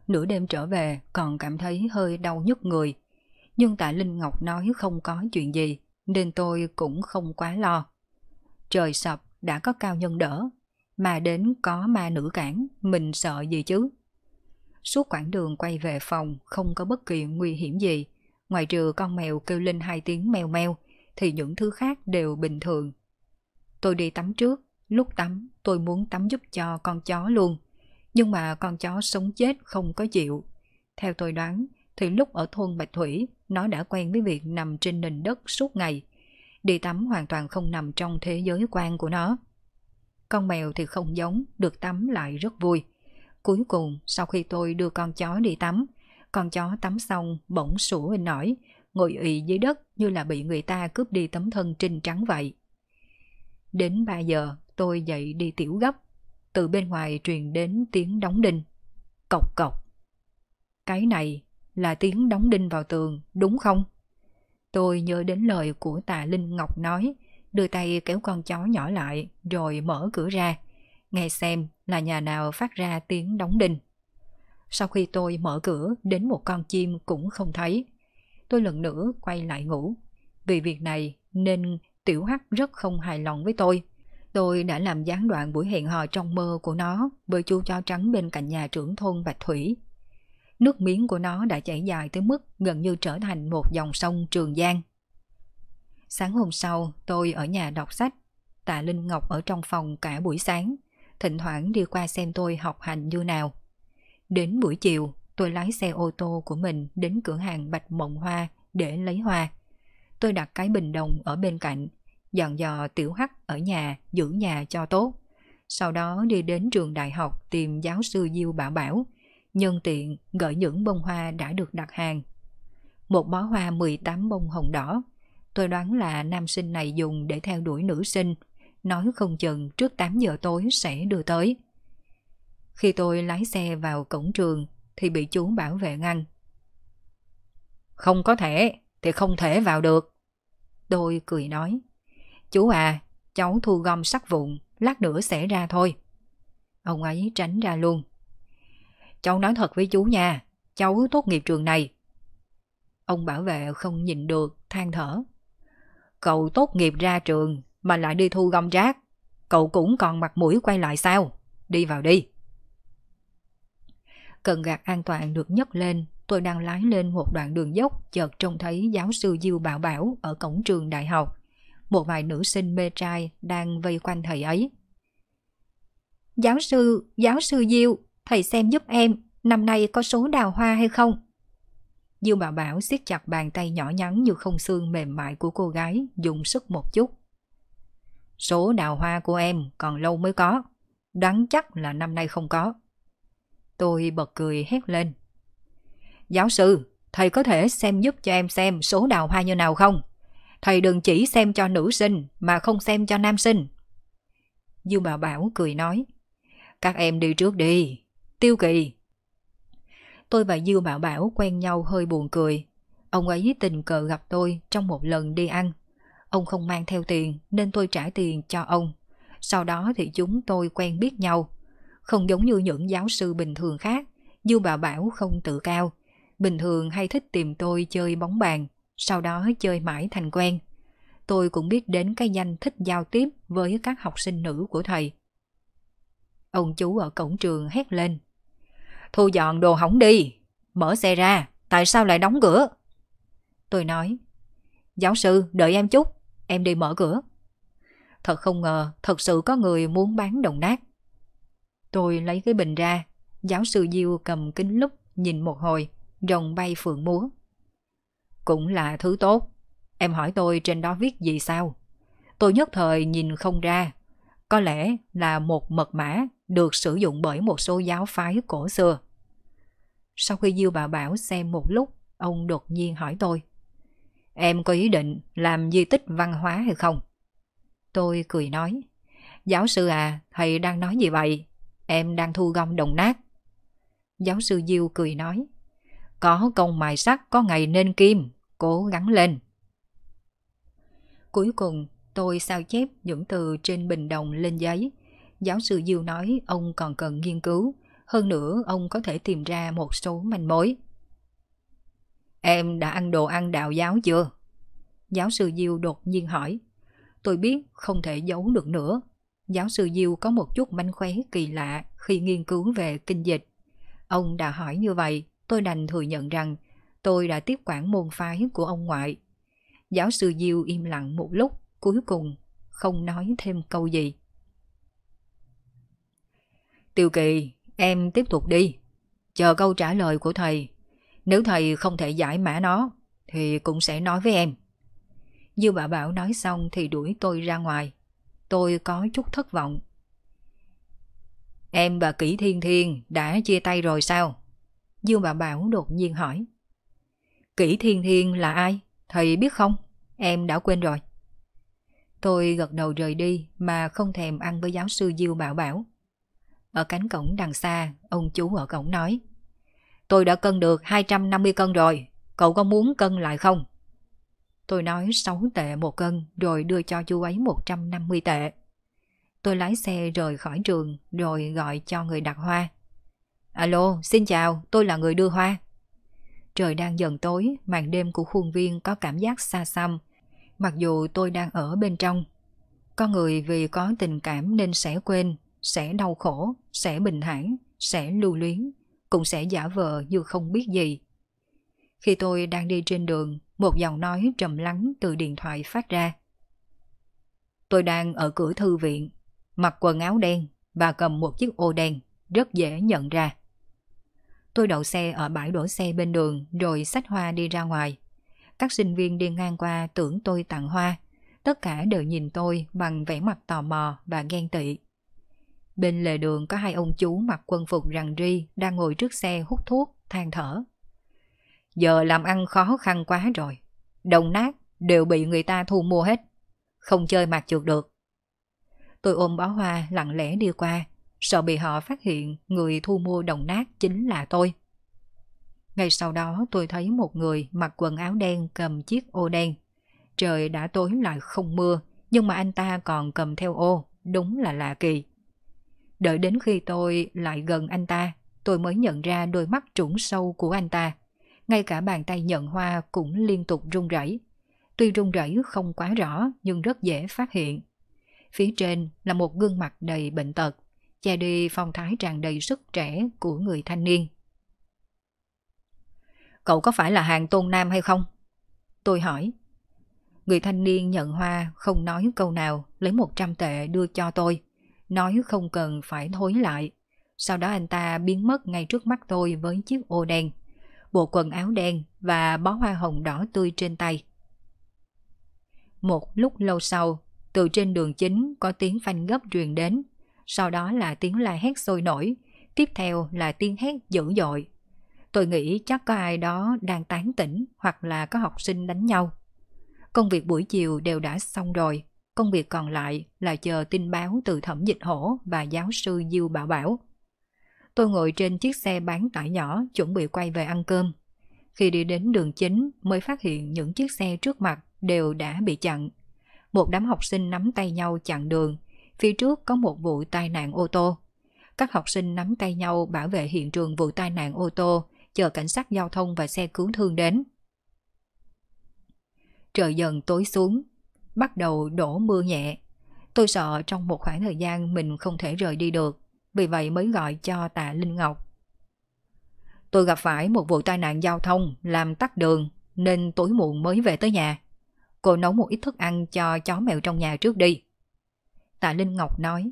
nửa đêm trở về còn cảm thấy hơi đau nhức người. Nhưng tại Linh Ngọc nói không có chuyện gì, nên tôi cũng không quá lo. Trời sập đã có cao nhân đỡ, mà đến có ma nữ cản, mình sợ gì chứ? Suốt quãng đường quay về phòng không có bất kỳ nguy hiểm gì, ngoài trừ con mèo kêu lên hai tiếng meo meo, thì những thứ khác đều bình thường. Tôi đi tắm trước, lúc tắm tôi muốn tắm giúp cho con chó luôn – nhưng mà con chó sống chết không có chịu. Theo tôi đoán, thì lúc ở thôn Bạch Thủy, nó đã quen với việc nằm trên nền đất suốt ngày. Đi tắm hoàn toàn không nằm trong thế giới quan của nó. Con mèo thì không giống, được tắm lại rất vui. Cuối cùng, sau khi tôi đưa con chó đi tắm, con chó tắm xong bỗng sủa lên nổi, ngồi ị dưới đất như là bị người ta cướp đi tấm thân trinh trắng vậy. Đến 3 giờ, tôi dậy đi tiểu gấp, từ bên ngoài truyền đến tiếng đóng đinh. Cộc cộc. Cái này là tiếng đóng đinh vào tường, đúng không? Tôi nhớ đến lời của tà Linh Ngọc nói, đưa tay kéo con chó nhỏ lại rồi mở cửa ra, nghe xem là nhà nào phát ra tiếng đóng đinh. Sau khi tôi mở cửa đến một con chim cũng không thấy, tôi lần nữa quay lại ngủ. Vì việc này nên Tiểu Hắc rất không hài lòng với tôi. Tôi đã làm gián đoạn buổi hẹn hò trong mơ của nó với chú chó trắng bên cạnh nhà trưởng thôn Bạch Thủy. Nước miếng của nó đã chảy dài tới mức gần như trở thành một dòng sông Trường Giang. Sáng hôm sau, tôi ở nhà đọc sách. Tạ Linh Ngọc ở trong phòng cả buổi sáng, thỉnh thoảng đi qua xem tôi học hành như nào. Đến buổi chiều, tôi lái xe ô tô của mình đến cửa hàng Bạch Mộng Hoa để lấy hoa. Tôi đặt cái bình đồng ở bên cạnh dặn dò tiểu hắc ở nhà giữ nhà cho tốt. Sau đó đi đến trường đại học tìm giáo sư Diêu Bảo Bảo, nhân tiện gửi những bông hoa đã được đặt hàng. Một bó hoa 18 bông hồng đỏ, tôi đoán là nam sinh này dùng để theo đuổi nữ sinh, nói không chừng trước 8 giờ tối sẽ đưa tới. Khi tôi lái xe vào cổng trường thì bị chú bảo vệ ngăn. Không có thể thì không thể vào được. Tôi cười nói. Chú à, cháu thu gom sắt vụn, lát nữa sẽ ra thôi. Ông ấy tránh ra luôn. Cháu nói thật với chú nha, cháu tốt nghiệp trường này. Ông bảo vệ không nhìn được, than thở. Cậu tốt nghiệp ra trường mà lại đi thu gom rác. Cậu cũng còn mặt mũi quay lại sao? Đi vào đi. Cần gạt an toàn được nhấc lên, tôi đang lái lên một đoạn đường dốc chợt trông thấy giáo sư Diêu Bảo Bảo ở cổng trường đại học một vài nữ sinh mê trai đang vây quanh thầy ấy. Giáo sư, giáo sư Diêu, thầy xem giúp em, năm nay có số đào hoa hay không? Diêu Bảo Bảo siết chặt bàn tay nhỏ nhắn như không xương mềm mại của cô gái, dùng sức một chút. Số đào hoa của em còn lâu mới có, đoán chắc là năm nay không có. Tôi bật cười hét lên. Giáo sư, thầy có thể xem giúp cho em xem số đào hoa như nào không? thầy đừng chỉ xem cho nữ sinh mà không xem cho nam sinh. Dương Bảo Bảo cười nói, các em đi trước đi, tiêu kỳ. Tôi và Dư Bảo Bảo quen nhau hơi buồn cười. Ông ấy tình cờ gặp tôi trong một lần đi ăn. Ông không mang theo tiền nên tôi trả tiền cho ông. Sau đó thì chúng tôi quen biết nhau. Không giống như những giáo sư bình thường khác, Dư Bảo Bảo không tự cao. Bình thường hay thích tìm tôi chơi bóng bàn sau đó chơi mãi thành quen. Tôi cũng biết đến cái danh thích giao tiếp với các học sinh nữ của thầy. Ông chú ở cổng trường hét lên. Thu dọn đồ hỏng đi, mở xe ra, tại sao lại đóng cửa? Tôi nói, giáo sư đợi em chút, em đi mở cửa. Thật không ngờ, thật sự có người muốn bán đồng nát. Tôi lấy cái bình ra, giáo sư Diêu cầm kính lúc nhìn một hồi, rồng bay phượng múa cũng là thứ tốt. Em hỏi tôi trên đó viết gì sao? Tôi nhất thời nhìn không ra. Có lẽ là một mật mã được sử dụng bởi một số giáo phái cổ xưa. Sau khi Diêu bà Bảo xem một lúc, ông đột nhiên hỏi tôi. Em có ý định làm di tích văn hóa hay không? Tôi cười nói. Giáo sư à, thầy đang nói gì vậy? Em đang thu gom đồng nát. Giáo sư Diêu cười nói. Có công mài sắt có ngày nên kim, cố gắng lên. Cuối cùng, tôi sao chép những từ trên bình đồng lên giấy. Giáo sư Diêu nói ông còn cần nghiên cứu, hơn nữa ông có thể tìm ra một số manh mối. Em đã ăn đồ ăn đạo giáo chưa? Giáo sư Diêu đột nhiên hỏi. Tôi biết không thể giấu được nữa. Giáo sư Diêu có một chút manh khóe kỳ lạ khi nghiên cứu về kinh dịch. Ông đã hỏi như vậy tôi đành thừa nhận rằng tôi đã tiếp quản môn phái của ông ngoại. Giáo sư Diêu im lặng một lúc, cuối cùng không nói thêm câu gì. Tiêu Kỳ, em tiếp tục đi. Chờ câu trả lời của thầy. Nếu thầy không thể giải mã nó, thì cũng sẽ nói với em. như bà Bảo nói xong thì đuổi tôi ra ngoài. Tôi có chút thất vọng. Em và Kỷ Thiên Thiên đã chia tay rồi sao? Dương Bảo Bảo đột nhiên hỏi. Kỷ Thiên Thiên là ai? Thầy biết không? Em đã quên rồi. Tôi gật đầu rời đi mà không thèm ăn với giáo sư Diêu Bảo Bảo. Ở cánh cổng đằng xa, ông chú ở cổng nói. Tôi đã cân được 250 cân rồi, cậu có muốn cân lại không? Tôi nói 6 tệ một cân rồi đưa cho chú ấy 150 tệ. Tôi lái xe rời khỏi trường rồi gọi cho người đặt hoa. Alo, xin chào, tôi là người đưa hoa. Trời đang dần tối, màn đêm của khuôn viên có cảm giác xa xăm, mặc dù tôi đang ở bên trong. Con người vì có tình cảm nên sẽ quên, sẽ đau khổ, sẽ bình thản, sẽ lưu luyến, cũng sẽ giả vờ như không biết gì. Khi tôi đang đi trên đường, một giọng nói trầm lắng từ điện thoại phát ra. Tôi đang ở cửa thư viện, mặc quần áo đen và cầm một chiếc ô đen, rất dễ nhận ra. Tôi đậu xe ở bãi đổ xe bên đường rồi xách hoa đi ra ngoài. Các sinh viên đi ngang qua tưởng tôi tặng hoa. Tất cả đều nhìn tôi bằng vẻ mặt tò mò và ghen tị. Bên lề đường có hai ông chú mặc quân phục rằn ri đang ngồi trước xe hút thuốc, than thở. Giờ làm ăn khó khăn quá rồi. Đồng nát đều bị người ta thu mua hết. Không chơi mặt trượt được. Tôi ôm bó hoa lặng lẽ đi qua, sợ bị họ phát hiện người thu mua đồng nát chính là tôi. Ngay sau đó tôi thấy một người mặc quần áo đen cầm chiếc ô đen. Trời đã tối lại không mưa, nhưng mà anh ta còn cầm theo ô, đúng là lạ kỳ. Đợi đến khi tôi lại gần anh ta, tôi mới nhận ra đôi mắt trũng sâu của anh ta. Ngay cả bàn tay nhận hoa cũng liên tục run rẩy. Tuy run rẩy không quá rõ nhưng rất dễ phát hiện. Phía trên là một gương mặt đầy bệnh tật, che đi phong thái tràn đầy sức trẻ của người thanh niên. Cậu có phải là hàng tôn nam hay không? Tôi hỏi. Người thanh niên nhận hoa không nói câu nào lấy 100 tệ đưa cho tôi. Nói không cần phải thối lại. Sau đó anh ta biến mất ngay trước mắt tôi với chiếc ô đen, bộ quần áo đen và bó hoa hồng đỏ tươi trên tay. Một lúc lâu sau, từ trên đường chính có tiếng phanh gấp truyền đến sau đó là tiếng la hét sôi nổi, tiếp theo là tiếng hét dữ dội. Tôi nghĩ chắc có ai đó đang tán tỉnh hoặc là có học sinh đánh nhau. Công việc buổi chiều đều đã xong rồi, công việc còn lại là chờ tin báo từ thẩm dịch hổ và giáo sư Diêu Bảo Bảo. Tôi ngồi trên chiếc xe bán tải nhỏ chuẩn bị quay về ăn cơm. Khi đi đến đường chính mới phát hiện những chiếc xe trước mặt đều đã bị chặn. Một đám học sinh nắm tay nhau chặn đường phía trước có một vụ tai nạn ô tô. Các học sinh nắm tay nhau bảo vệ hiện trường vụ tai nạn ô tô, chờ cảnh sát giao thông và xe cứu thương đến. Trời dần tối xuống, bắt đầu đổ mưa nhẹ. Tôi sợ trong một khoảng thời gian mình không thể rời đi được, vì vậy mới gọi cho tạ Linh Ngọc. Tôi gặp phải một vụ tai nạn giao thông làm tắt đường nên tối muộn mới về tới nhà. Cô nấu một ít thức ăn cho chó mèo trong nhà trước đi. Tạ Linh Ngọc nói.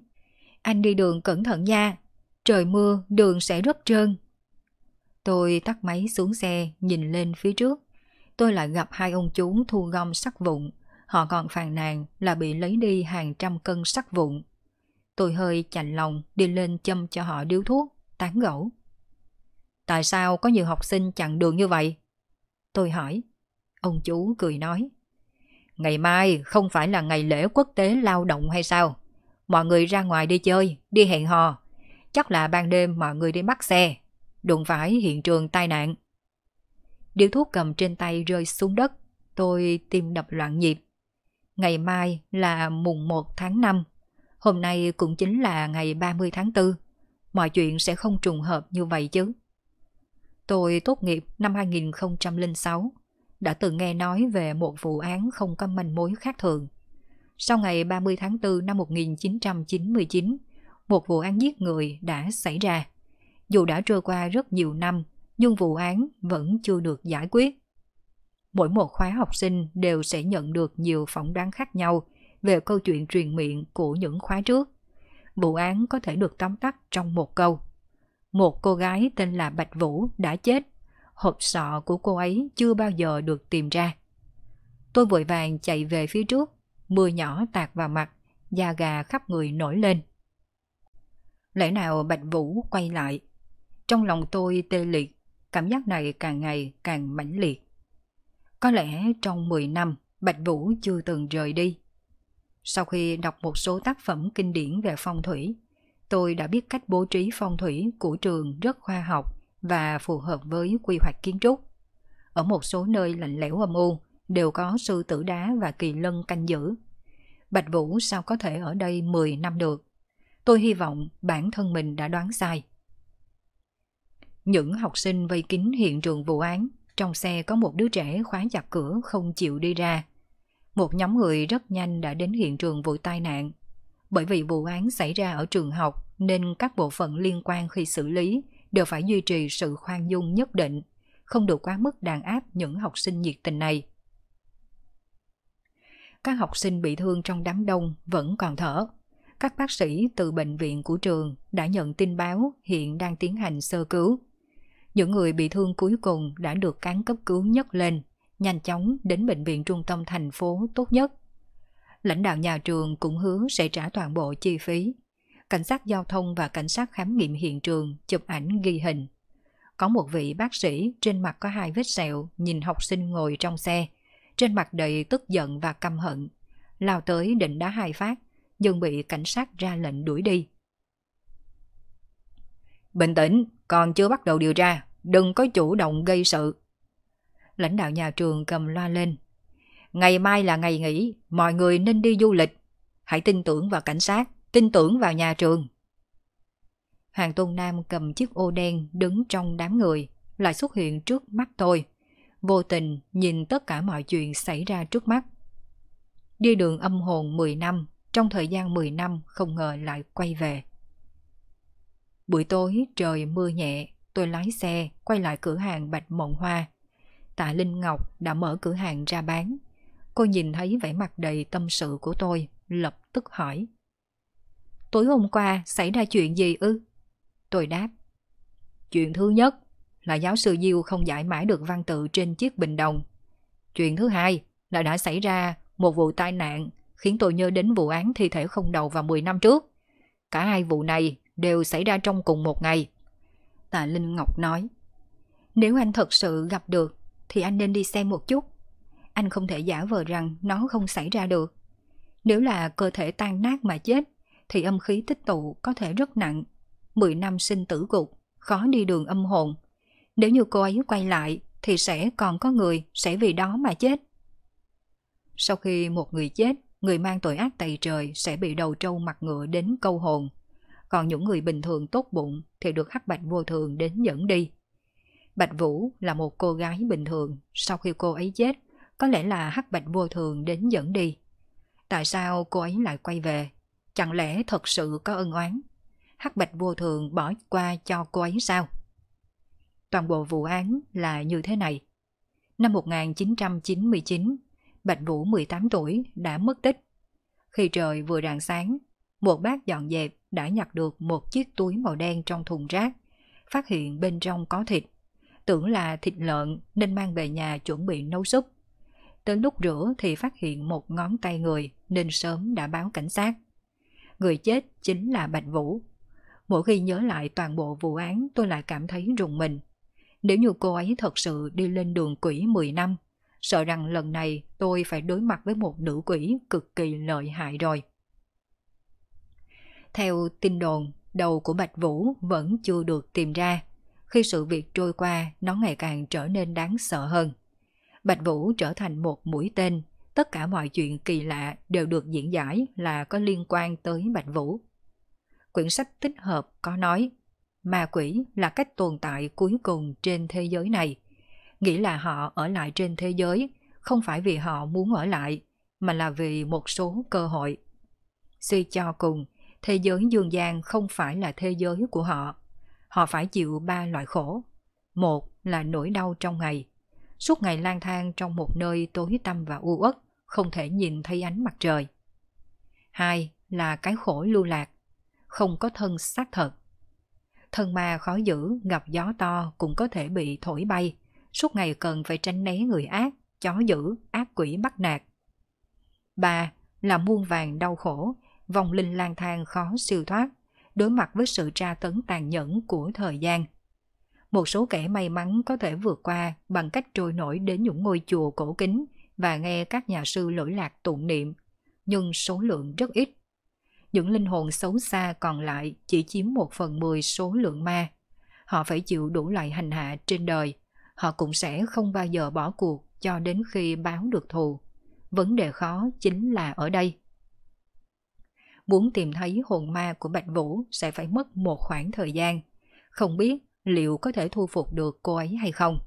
Anh đi đường cẩn thận nha, trời mưa đường sẽ rất trơn. Tôi tắt máy xuống xe, nhìn lên phía trước. Tôi lại gặp hai ông chú thu gom sắt vụn. Họ còn phàn nàn là bị lấy đi hàng trăm cân sắt vụn. Tôi hơi chạnh lòng đi lên châm cho họ điếu thuốc, tán gẫu. Tại sao có nhiều học sinh chặn đường như vậy? Tôi hỏi. Ông chú cười nói. Ngày mai không phải là ngày lễ quốc tế lao động hay sao? mọi người ra ngoài đi chơi, đi hẹn hò. Chắc là ban đêm mọi người đi bắt xe, đụng phải hiện trường tai nạn. Điếu thuốc cầm trên tay rơi xuống đất, tôi tim đập loạn nhịp. Ngày mai là mùng 1 tháng 5, hôm nay cũng chính là ngày 30 tháng 4. Mọi chuyện sẽ không trùng hợp như vậy chứ. Tôi tốt nghiệp năm 2006, đã từng nghe nói về một vụ án không có manh mối khác thường sau ngày 30 tháng 4 năm 1999, một vụ án giết người đã xảy ra. Dù đã trôi qua rất nhiều năm, nhưng vụ án vẫn chưa được giải quyết. Mỗi một khóa học sinh đều sẽ nhận được nhiều phỏng đoán khác nhau về câu chuyện truyền miệng của những khóa trước. Vụ án có thể được tóm tắt trong một câu. Một cô gái tên là Bạch Vũ đã chết. Hộp sọ của cô ấy chưa bao giờ được tìm ra. Tôi vội vàng chạy về phía trước mưa nhỏ tạt vào mặt, da gà khắp người nổi lên. Lẽ nào Bạch Vũ quay lại? Trong lòng tôi tê liệt, cảm giác này càng ngày càng mãnh liệt. Có lẽ trong 10 năm, Bạch Vũ chưa từng rời đi. Sau khi đọc một số tác phẩm kinh điển về phong thủy, tôi đã biết cách bố trí phong thủy của trường rất khoa học và phù hợp với quy hoạch kiến trúc. Ở một số nơi lạnh lẽo âm u, đều có sư tử đá và kỳ lân canh giữ. Bạch Vũ sao có thể ở đây 10 năm được? Tôi hy vọng bản thân mình đã đoán sai. Những học sinh vây kín hiện trường vụ án, trong xe có một đứa trẻ khóa chặt cửa không chịu đi ra. Một nhóm người rất nhanh đã đến hiện trường vụ tai nạn. Bởi vì vụ án xảy ra ở trường học nên các bộ phận liên quan khi xử lý đều phải duy trì sự khoan dung nhất định, không được quá mức đàn áp những học sinh nhiệt tình này các học sinh bị thương trong đám đông vẫn còn thở. Các bác sĩ từ bệnh viện của trường đã nhận tin báo hiện đang tiến hành sơ cứu. Những người bị thương cuối cùng đã được cán cấp cứu nhấc lên, nhanh chóng đến bệnh viện trung tâm thành phố tốt nhất. Lãnh đạo nhà trường cũng hứa sẽ trả toàn bộ chi phí. Cảnh sát giao thông và cảnh sát khám nghiệm hiện trường chụp ảnh ghi hình. Có một vị bác sĩ trên mặt có hai vết sẹo nhìn học sinh ngồi trong xe – trên mặt đầy tức giận và căm hận. Lao tới định đá hai phát, nhưng bị cảnh sát ra lệnh đuổi đi. Bình tĩnh, còn chưa bắt đầu điều tra, đừng có chủ động gây sự. Lãnh đạo nhà trường cầm loa lên. Ngày mai là ngày nghỉ, mọi người nên đi du lịch. Hãy tin tưởng vào cảnh sát, tin tưởng vào nhà trường. Hoàng Tôn Nam cầm chiếc ô đen đứng trong đám người, lại xuất hiện trước mắt tôi vô tình nhìn tất cả mọi chuyện xảy ra trước mắt. Đi đường âm hồn 10 năm, trong thời gian 10 năm không ngờ lại quay về. Buổi tối trời mưa nhẹ, tôi lái xe quay lại cửa hàng Bạch Mộng Hoa. Tạ Linh Ngọc đã mở cửa hàng ra bán. Cô nhìn thấy vẻ mặt đầy tâm sự của tôi, lập tức hỏi. Tối hôm qua xảy ra chuyện gì ư? Tôi đáp. Chuyện thứ nhất là giáo sư Diêu không giải mãi được văn tự trên chiếc bình đồng. Chuyện thứ hai là đã xảy ra một vụ tai nạn khiến tôi nhớ đến vụ án thi thể không đầu vào 10 năm trước. Cả hai vụ này đều xảy ra trong cùng một ngày. Tạ Linh Ngọc nói, nếu anh thật sự gặp được thì anh nên đi xem một chút. Anh không thể giả vờ rằng nó không xảy ra được. Nếu là cơ thể tan nát mà chết thì âm khí tích tụ có thể rất nặng. 10 năm sinh tử gục khó đi đường âm hồn, nếu như cô ấy quay lại thì sẽ còn có người sẽ vì đó mà chết. Sau khi một người chết, người mang tội ác tày trời sẽ bị đầu trâu mặt ngựa đến câu hồn. Còn những người bình thường tốt bụng thì được hắc bạch vô thường đến dẫn đi. Bạch Vũ là một cô gái bình thường, sau khi cô ấy chết, có lẽ là hắc bạch vô thường đến dẫn đi. Tại sao cô ấy lại quay về? Chẳng lẽ thật sự có ân oán? Hắc bạch vô thường bỏ qua cho cô ấy sao? toàn bộ vụ án là như thế này. Năm 1999, Bạch Vũ 18 tuổi đã mất tích. Khi trời vừa rạng sáng, một bác dọn dẹp đã nhặt được một chiếc túi màu đen trong thùng rác, phát hiện bên trong có thịt. Tưởng là thịt lợn nên mang về nhà chuẩn bị nấu súp. Tới lúc rửa thì phát hiện một ngón tay người nên sớm đã báo cảnh sát. Người chết chính là Bạch Vũ. Mỗi khi nhớ lại toàn bộ vụ án tôi lại cảm thấy rùng mình – nếu như cô ấy thật sự đi lên đường quỷ 10 năm, sợ rằng lần này tôi phải đối mặt với một nữ quỷ cực kỳ lợi hại rồi. Theo tin đồn, đầu của Bạch Vũ vẫn chưa được tìm ra. Khi sự việc trôi qua, nó ngày càng trở nên đáng sợ hơn. Bạch Vũ trở thành một mũi tên, tất cả mọi chuyện kỳ lạ đều được diễn giải là có liên quan tới Bạch Vũ. Quyển sách tích hợp có nói ma quỷ là cách tồn tại cuối cùng trên thế giới này. Nghĩ là họ ở lại trên thế giới không phải vì họ muốn ở lại, mà là vì một số cơ hội. Suy cho cùng, thế giới dương gian không phải là thế giới của họ. Họ phải chịu ba loại khổ. Một là nỗi đau trong ngày. Suốt ngày lang thang trong một nơi tối tăm và u uất, không thể nhìn thấy ánh mặt trời. Hai là cái khổ lưu lạc. Không có thân xác thật, thân ma khó giữ, gặp gió to cũng có thể bị thổi bay, suốt ngày cần phải tránh né người ác, chó dữ, ác quỷ bắt nạt. 3. Là muôn vàng đau khổ, vòng linh lang thang khó siêu thoát, đối mặt với sự tra tấn tàn nhẫn của thời gian. Một số kẻ may mắn có thể vượt qua bằng cách trôi nổi đến những ngôi chùa cổ kính và nghe các nhà sư lỗi lạc tụng niệm, nhưng số lượng rất ít những linh hồn xấu xa còn lại chỉ chiếm một phần mười số lượng ma. Họ phải chịu đủ loại hành hạ trên đời. Họ cũng sẽ không bao giờ bỏ cuộc cho đến khi báo được thù. Vấn đề khó chính là ở đây. Muốn tìm thấy hồn ma của Bạch Vũ sẽ phải mất một khoảng thời gian. Không biết liệu có thể thu phục được cô ấy hay không.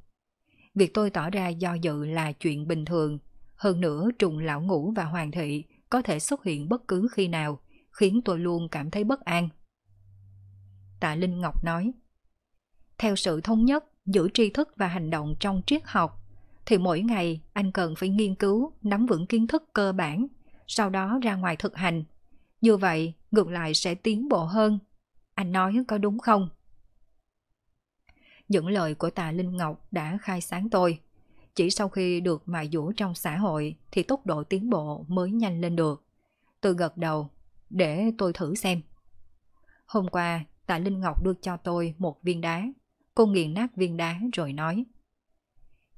Việc tôi tỏ ra do dự là chuyện bình thường. Hơn nữa trùng lão ngũ và hoàng thị có thể xuất hiện bất cứ khi nào khiến tôi luôn cảm thấy bất an. Tạ Linh Ngọc nói, theo sự thống nhất giữa tri thức và hành động trong triết học, thì mỗi ngày anh cần phải nghiên cứu, nắm vững kiến thức cơ bản, sau đó ra ngoài thực hành. Như vậy, ngược lại sẽ tiến bộ hơn. Anh nói có đúng không? Những lời của Tạ Linh Ngọc đã khai sáng tôi. Chỉ sau khi được mài dũa trong xã hội thì tốc độ tiến bộ mới nhanh lên được. Tôi gật đầu, để tôi thử xem. Hôm qua, Tạ Linh Ngọc đưa cho tôi một viên đá. Cô nghiền nát viên đá rồi nói.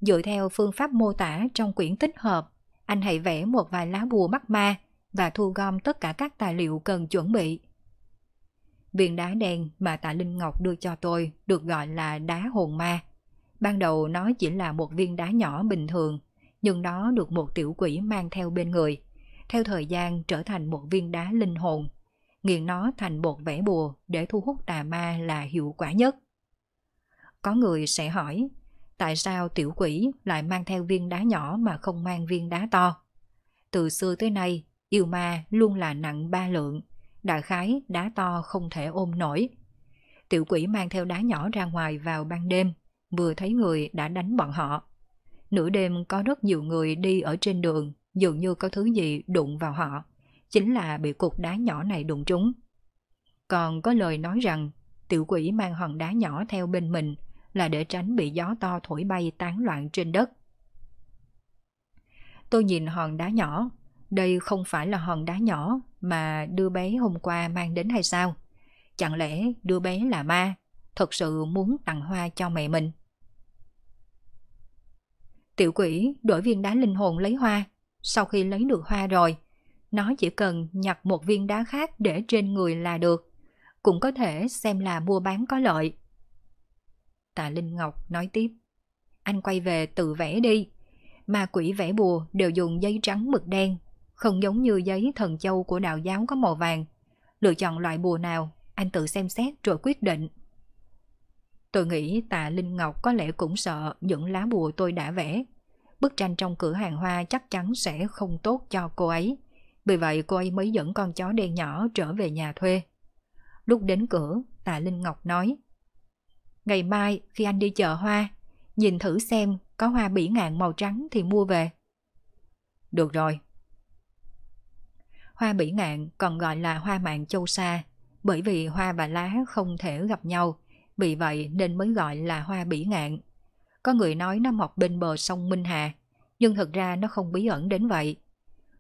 Dựa theo phương pháp mô tả trong quyển tích hợp, anh hãy vẽ một vài lá bùa bắt ma và thu gom tất cả các tài liệu cần chuẩn bị. Viên đá đen mà Tạ Linh Ngọc đưa cho tôi được gọi là đá hồn ma. Ban đầu nó chỉ là một viên đá nhỏ bình thường, nhưng nó được một tiểu quỷ mang theo bên người – theo thời gian trở thành một viên đá linh hồn, nghiền nó thành bột vẽ bùa để thu hút tà ma là hiệu quả nhất. Có người sẽ hỏi, tại sao tiểu quỷ lại mang theo viên đá nhỏ mà không mang viên đá to? Từ xưa tới nay, yêu ma luôn là nặng ba lượng, đại khái đá to không thể ôm nổi. Tiểu quỷ mang theo đá nhỏ ra ngoài vào ban đêm, vừa thấy người đã đánh bọn họ. Nửa đêm có rất nhiều người đi ở trên đường dường như có thứ gì đụng vào họ, chính là bị cục đá nhỏ này đụng trúng. Còn có lời nói rằng, tiểu quỷ mang hòn đá nhỏ theo bên mình là để tránh bị gió to thổi bay tán loạn trên đất. Tôi nhìn hòn đá nhỏ, đây không phải là hòn đá nhỏ mà đưa bé hôm qua mang đến hay sao? Chẳng lẽ đưa bé là ma, thật sự muốn tặng hoa cho mẹ mình? Tiểu quỷ đổi viên đá linh hồn lấy hoa, sau khi lấy được hoa rồi. Nó chỉ cần nhặt một viên đá khác để trên người là được. Cũng có thể xem là mua bán có lợi. Tạ Linh Ngọc nói tiếp. Anh quay về tự vẽ đi. Mà quỷ vẽ bùa đều dùng giấy trắng mực đen, không giống như giấy thần châu của đạo giáo có màu vàng. Lựa chọn loại bùa nào, anh tự xem xét rồi quyết định. Tôi nghĩ tạ Linh Ngọc có lẽ cũng sợ những lá bùa tôi đã vẽ bức tranh trong cửa hàng hoa chắc chắn sẽ không tốt cho cô ấy. Vì vậy cô ấy mới dẫn con chó đen nhỏ trở về nhà thuê. Lúc đến cửa, Tạ Linh Ngọc nói Ngày mai khi anh đi chợ hoa, nhìn thử xem có hoa bỉ ngạn màu trắng thì mua về. Được rồi. Hoa bỉ ngạn còn gọi là hoa mạng châu sa, bởi vì hoa và lá không thể gặp nhau, vì vậy nên mới gọi là hoa bỉ ngạn. Có người nói nó mọc bên bờ sông Minh Hà, nhưng thực ra nó không bí ẩn đến vậy.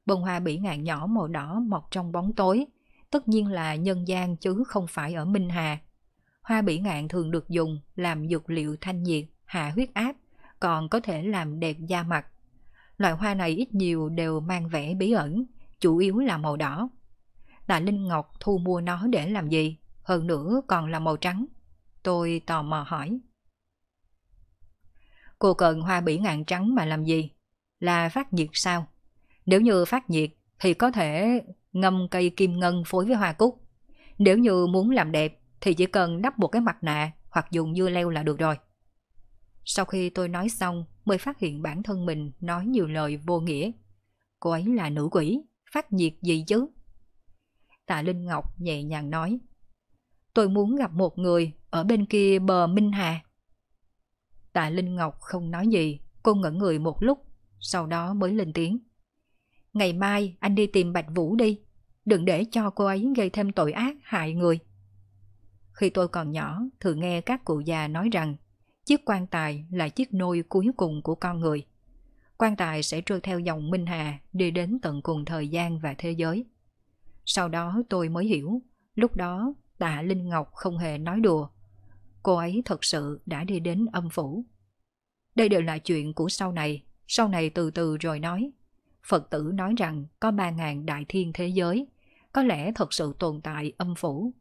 Bông hoa bỉ ngạn nhỏ màu đỏ mọc trong bóng tối, tất nhiên là nhân gian chứ không phải ở Minh Hà. Hoa bỉ ngạn thường được dùng làm dược liệu thanh nhiệt, hạ huyết áp, còn có thể làm đẹp da mặt. Loại hoa này ít nhiều đều mang vẻ bí ẩn, chủ yếu là màu đỏ. Tạ Linh Ngọc thu mua nó để làm gì? Hơn nữa còn là màu trắng. Tôi tò mò hỏi cô cần hoa bỉ ngạn trắng mà làm gì? Là phát nhiệt sao? Nếu như phát nhiệt thì có thể ngâm cây kim ngân phối với hoa cúc. Nếu như muốn làm đẹp thì chỉ cần đắp một cái mặt nạ hoặc dùng dưa leo là được rồi. Sau khi tôi nói xong mới phát hiện bản thân mình nói nhiều lời vô nghĩa. Cô ấy là nữ quỷ, phát nhiệt gì chứ? Tạ Linh Ngọc nhẹ nhàng nói. Tôi muốn gặp một người ở bên kia bờ Minh Hà. Tạ Linh Ngọc không nói gì, cô ngẩn người một lúc, sau đó mới lên tiếng. Ngày mai anh đi tìm Bạch Vũ đi, đừng để cho cô ấy gây thêm tội ác hại người. Khi tôi còn nhỏ, thường nghe các cụ già nói rằng chiếc quan tài là chiếc nôi cuối cùng của con người. Quan tài sẽ trôi theo dòng Minh Hà đi đến tận cùng thời gian và thế giới. Sau đó tôi mới hiểu, lúc đó tạ Linh Ngọc không hề nói đùa, cô ấy thật sự đã đi đến âm phủ. Đây đều là chuyện của sau này, sau này từ từ rồi nói. Phật tử nói rằng có ba ngàn đại thiên thế giới, có lẽ thật sự tồn tại âm phủ.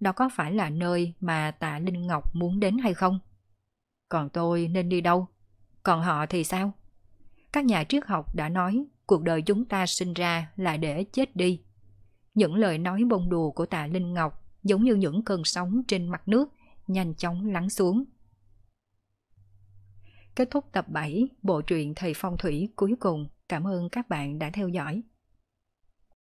Đó có phải là nơi mà tạ Linh Ngọc muốn đến hay không? Còn tôi nên đi đâu? Còn họ thì sao? Các nhà triết học đã nói cuộc đời chúng ta sinh ra là để chết đi. Những lời nói bông đùa của tạ Linh Ngọc giống như những cơn sóng trên mặt nước – nhanh chóng lắng xuống. Kết thúc tập 7 bộ truyện Thầy Phong Thủy cuối cùng. Cảm ơn các bạn đã theo dõi.